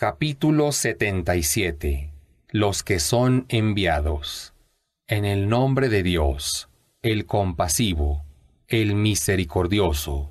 Capítulo 77 Los que son enviados En el nombre de Dios, el compasivo, el misericordioso.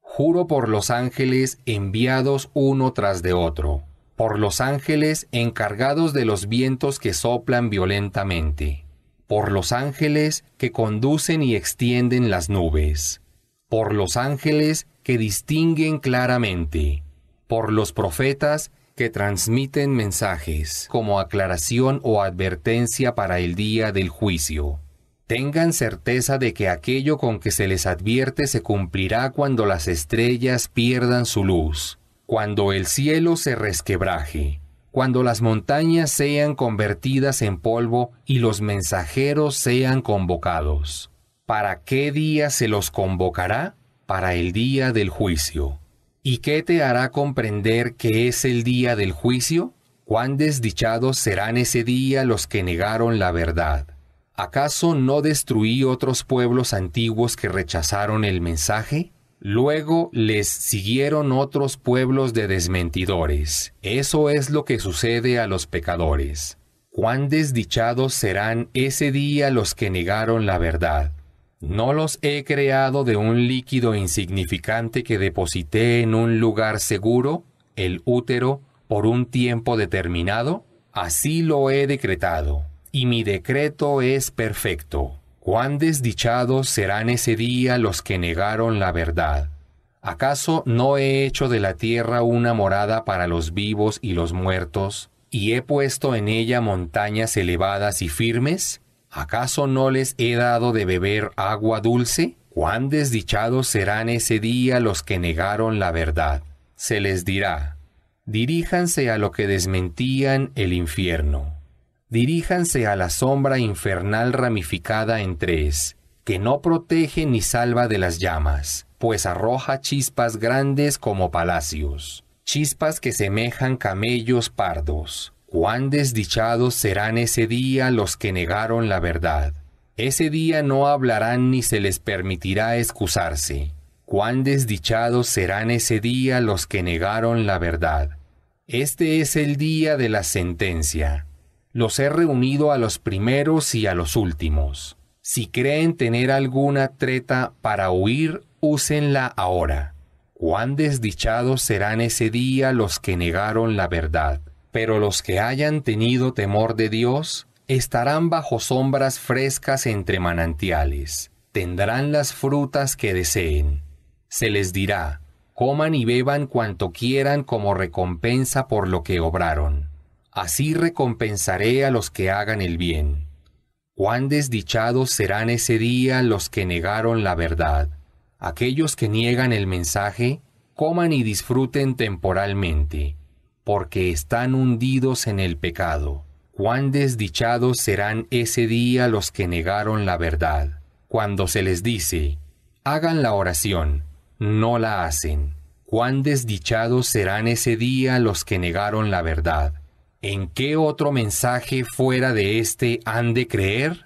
Juro por los ángeles enviados uno tras de otro, por los ángeles encargados de los vientos que soplan violentamente, por los ángeles que conducen y extienden las nubes, por los ángeles que distinguen claramente, por los profetas que transmiten mensajes como aclaración o advertencia para el día del juicio. Tengan certeza de que aquello con que se les advierte se cumplirá cuando las estrellas pierdan su luz, cuando el cielo se resquebraje, cuando las montañas sean convertidas en polvo y los mensajeros sean convocados. ¿Para qué día se los convocará? Para el día del juicio. ¿Y qué te hará comprender que es el día del juicio? Cuán desdichados serán ese día los que negaron la verdad. ¿Acaso no destruí otros pueblos antiguos que rechazaron el mensaje? Luego les siguieron otros pueblos de desmentidores. Eso es lo que sucede a los pecadores. Cuán desdichados serán ese día los que negaron la verdad. No los he creado de un líquido insignificante que deposité en un lugar seguro, el útero, por un tiempo determinado. Así lo he decretado, y mi decreto es perfecto. Cuán desdichados serán ese día los que negaron la verdad. ¿Acaso no he hecho de la tierra una morada para los vivos y los muertos, y he puesto en ella montañas elevadas y firmes? ¿Acaso no les he dado de beber agua dulce? Cuán desdichados serán ese día los que negaron la verdad. Se les dirá, diríjanse a lo que desmentían el infierno. Diríjanse a la sombra infernal ramificada en tres, que no protege ni salva de las llamas, pues arroja chispas grandes como palacios, chispas que semejan camellos pardos, Cuán desdichados serán ese día los que negaron la verdad. Ese día no hablarán ni se les permitirá excusarse. Cuán desdichados serán ese día los que negaron la verdad. Este es el día de la sentencia. Los he reunido a los primeros y a los últimos. Si creen tener alguna treta para huir, úsenla ahora. Cuán desdichados serán ese día los que negaron la verdad. Pero los que hayan tenido temor de Dios estarán bajo sombras frescas entre manantiales, tendrán las frutas que deseen. Se les dirá, coman y beban cuanto quieran como recompensa por lo que obraron. Así recompensaré a los que hagan el bien. Cuán desdichados serán ese día los que negaron la verdad. Aquellos que niegan el mensaje, coman y disfruten temporalmente porque están hundidos en el pecado. Cuán desdichados serán ese día los que negaron la verdad, cuando se les dice, hagan la oración, no la hacen. Cuán desdichados serán ese día los que negaron la verdad. ¿En qué otro mensaje fuera de este han de creer?